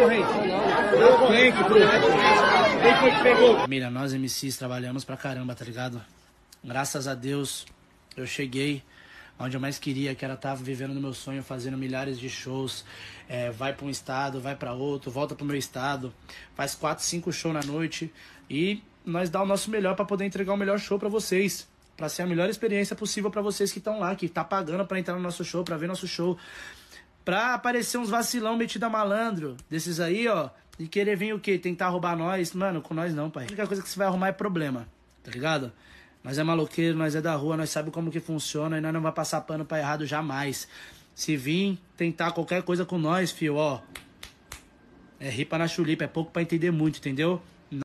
concorrente? que que pegou? Família, nós MCs trabalhamos pra caramba, tá ligado? Graças a Deus eu cheguei onde eu mais queria, que era estar tá vivendo no meu sonho, fazendo milhares de shows. É, vai para um estado, vai para outro, volta pro meu estado, faz quatro, cinco shows na noite e nós dá o nosso melhor para poder entregar o melhor show para vocês. Pra ser a melhor experiência possível para vocês que estão lá, que tá pagando para entrar no nosso show, para ver nosso show pra aparecer uns vacilão metido a malandro, desses aí, ó, e querer vir o quê? Tentar roubar nós. Mano, com nós não, pai. A única coisa que você vai arrumar é problema, tá ligado? Nós é maloqueiro, nós é da rua, nós sabe como que funciona e nós não vai passar pano pra errado jamais. Se vir tentar qualquer coisa com nós, fio, ó. É ripa na chulipa, é pouco para entender muito, entendeu?